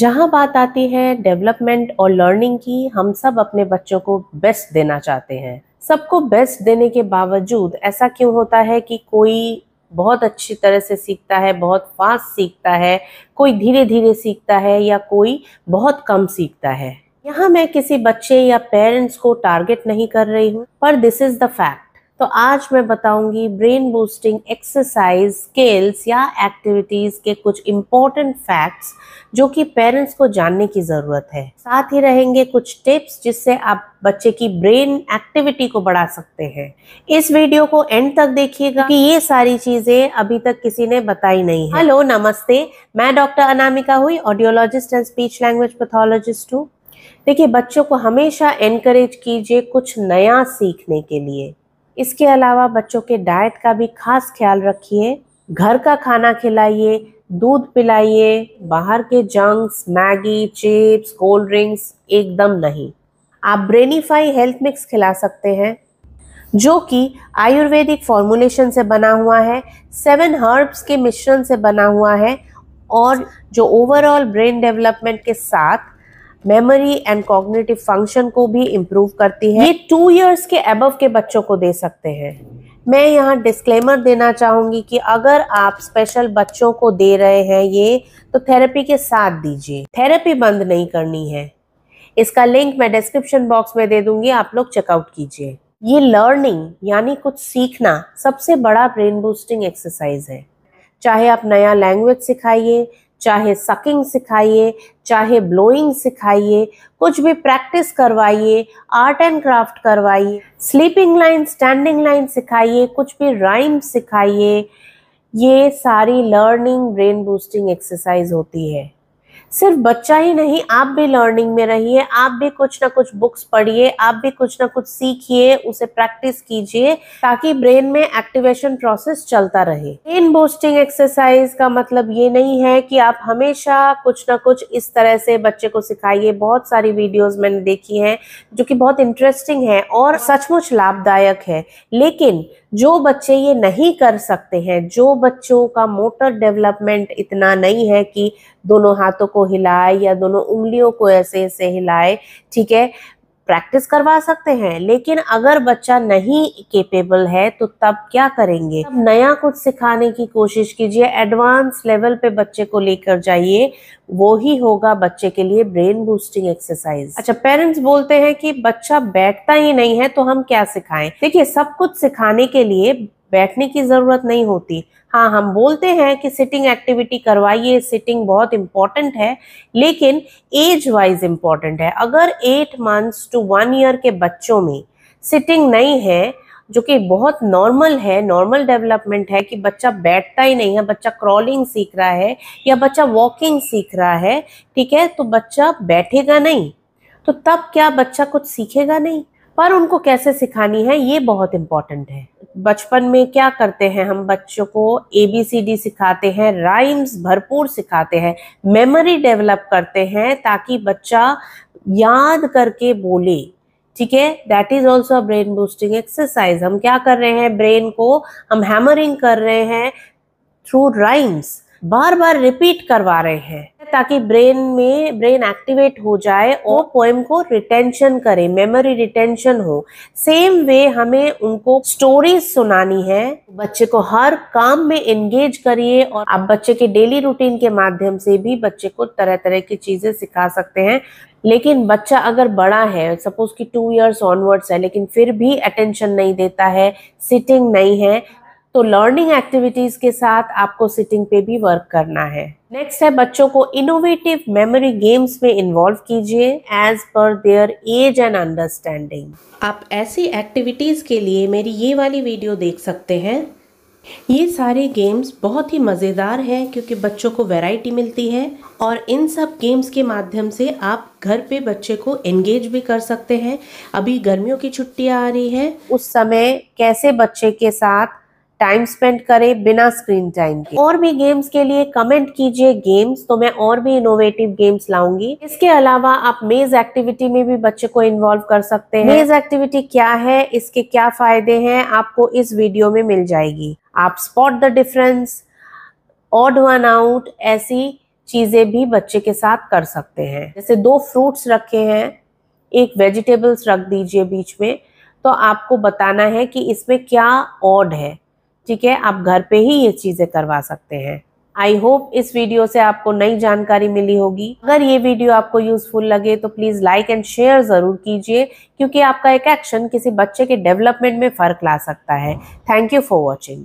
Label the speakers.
Speaker 1: जहाँ बात आती है डेवलपमेंट और लर्निंग की हम सब अपने बच्चों को बेस्ट देना चाहते हैं सबको बेस्ट देने के बावजूद ऐसा क्यों होता है कि कोई बहुत अच्छी तरह से सीखता है बहुत फास्ट सीखता है कोई धीरे धीरे सीखता है या कोई बहुत कम सीखता है यहाँ मैं किसी बच्चे या पेरेंट्स को टारगेट नहीं कर रही हूँ पर दिस इज द फैक्ट तो आज मैं बताऊंगी ब्रेन बूस्टिंग एक्सरसाइज स्किल्स या एक्टिविटीज़ के कुछ इम्पोर्टेंट फैक्ट्स जो कि पेरेंट्स को जानने की ज़रूरत है साथ ही रहेंगे कुछ टिप्स जिससे आप बच्चे की ब्रेन एक्टिविटी को बढ़ा सकते हैं इस वीडियो को एंड तक देखिएगा कि ये सारी चीज़ें अभी तक किसी ने बताई नहीं है हेलो नमस्ते मैं डॉक्टर अनामिका हुई audiologist and speech language pathologist हूँ देखिए बच्चों को हमेशा एनकरेज कीजिए कुछ नया सीखने के लिए इसके अलावा बच्चों के डाइट का भी खास ख्याल रखिए घर का खाना खिलाइए दूध पिलाइए बाहर के junks Maggi chips cold drinks एकदम नहीं आप ब्रेनिफाई हेल्थ मिक्स खिला सकते हैं जो कि आयुर्वेदिक फॉर्मुलेशन से बना हुआ है सेवन हर्ब्स के मिश्रण से बना हुआ है और जो ओवरऑल ब्रेन डेवलपमेंट के साथ मेमोरी एंड कॉग्निटिव फंक्शन को भी इम्प्रूव करती है ये टू ईयर्स के अब के बच्चों को दे सकते हैं मैं यहाँ डिस्क्लेमर देना चाहूँगी कि अगर आप स्पेशल बच्चों को दे रहे हैं ये तो थेरेपी के साथ दीजिए थेरेपी बंद नहीं करनी है इसका लिंक मैं डिस्क्रिप्शन बॉक्स में दे दूंगी आप लोग चेकआउट कीजिए ये लर्निंग यानी कुछ सीखना सबसे बड़ा ब्रेन बूस्टिंग एक्सरसाइज है चाहे आप नया लैंग्वेज सिखाइए चाहे सकिंग सिखाइए चाहे ब्लोइंग सिखाइए कुछ भी प्रैक्टिस करवाइए आर्ट एंड क्राफ्ट करवाइए स्लीपिंग लाइन स्टैंडिंग लाइन सिखाइए कुछ भी राइम सिखाइए ये सारी लर्निंग ब्रेन बूस्टिंग एक्सरसाइज होती है सिर्फ बच्चा ही नहीं आप भी लर्निंग में रहिए आप भी कुछ ना कुछ बुक्स पढ़िए आप भी कुछ ना कुछ सीखिए उसे प्रैक्टिस कीजिए ताकि ब्रेन में एक्टिवेशन प्रोसेस चलता रहे ब्रेन बूस्टिंग एक्सरसाइज का मतलब ये नहीं है कि आप हमेशा कुछ ना कुछ इस तरह से बच्चे को सिखाइए बहुत सारी वीडियोज मैंने देखी है जो की बहुत इंटरेस्टिंग है और सचमुच लाभदायक है लेकिन जो बच्चे ये नहीं कर सकते हैं जो बच्चों का मोटर डेवलपमेंट इतना नहीं है कि दोनों हाथों को हिलाए या दोनों उंगलियों को ऐसे ऐसे हिलाए ठीक है प्रैक्टिस करवा सकते हैं लेकिन अगर बच्चा नहीं केपेबल है तो तब क्या करेंगे तब नया कुछ सिखाने की कोशिश कीजिए एडवांस लेवल पे बच्चे को लेकर जाइए वो ही होगा बच्चे के लिए ब्रेन बूस्टिंग एक्सरसाइज अच्छा पेरेंट्स बोलते हैं कि बच्चा बैठता ही नहीं है तो हम क्या सिखाएं देखिए सब कुछ सिखाने के लिए बैठने की ज़रूरत नहीं होती हाँ हम बोलते हैं कि सिटिंग एक्टिविटी करवाइए सिटिंग बहुत इम्पॉर्टेंट है लेकिन एज वाइज इम्पॉर्टेंट है अगर eight months to one year के बच्चों में सिटिंग नहीं है जो कि बहुत नॉर्मल है नॉर्मल डेवलपमेंट है कि बच्चा बैठता ही नहीं है बच्चा क्रॉलिंग सीख रहा है या बच्चा वॉकिंग सीख रहा है ठीक है तो बच्चा बैठेगा नहीं तो तब क्या बच्चा कुछ सीखेगा नहीं पर उनको कैसे सिखानी है ये बहुत इम्पॉर्टेंट है बचपन में क्या करते हैं हम बच्चों को ए बी सी डी सिखाते हैं राइम्स भरपूर सिखाते हैं मेमोरी डेवलप करते हैं ताकि बच्चा याद करके बोले ठीक है that is also brain boosting exercise हम क्या कर रहे हैं ब्रेन को हम हैमरिंग कर रहे हैं थ्रू राइम्स बार बार रिपीट करवा रहे हैं ताकि ब्रेन में ब्रेन एक्टिवेट हो जाए और पोएम हम्म। को रिटेंशन करे मेमोरी रिटेंशन हो सेम वे हमें उनको स्टोरी सुनानी है बच्चे को हर काम में एंगेज करिए और आप बच्चे के डेली रूटीन के माध्यम से भी बच्चे को तरह तरह की चीजें सिखा सकते हैं लेकिन बच्चा अगर बड़ा है सपोज कि टू इयर्स ऑनवर्ड्स है लेकिन फिर भी अटेंशन नहीं देता है सिटिंग नहीं है तो लर्निंग एक्टिविटीज के साथ आपको सिटिंग पे भी वर्क करना है नेक्स्ट है बच्चों को इनोवेटिव मेमोरी गेम्स में इन्वॉल्व कीजिए एज पर देयर एज एंड अंडरस्टैंडिंग आप ऐसी एक्टिविटीज के लिए मेरी ये वाली वीडियो देख सकते हैं ये सारे गेम्स बहुत ही मज़ेदार हैं क्योंकि बच्चों को वैरायटी मिलती है और इन सब गेम्स के माध्यम से आप घर पे बच्चे को एंगेज भी कर सकते हैं अभी गर्मियों की छुट्टियां आ रही है उस समय कैसे बच्चे के साथ टाइम स्पेंड करें बिना स्क्रीन टाइम के और भी गेम्स के लिए कमेंट कीजिए गेम्स तो मैं और भी इनोवेटिव गेम्स लाऊंगी इसके अलावा आप मेज एक्टिविटी में भी बच्चे को इन्वॉल्व कर सकते हैं मेज एक्टिविटी क्या है इसके क्या फायदे हैं आपको इस वीडियो में मिल जाएगी आप spot the difference odd one out ऐसी चीजें भी बच्चे के साथ कर सकते हैं जैसे दो फ्रूट्स रखे हैं एक वेजिटेबल्स रख दीजिए बीच में तो आपको बताना है कि इसमें क्या ऑड है ठीक है आप घर पे ही ये चीज़ें करवा सकते हैं आई होप इस वीडियो से आपको नई जानकारी मिली होगी अगर ये वीडियो आपको यूजफुल लगे तो प्लीज लाइक एंड शेयर जरूर कीजिए क्योंकि आपका एक एक्शन किसी बच्चे के डेवलपमेंट में फर्क ला सकता है थैंक यू फॉर वॉचिंग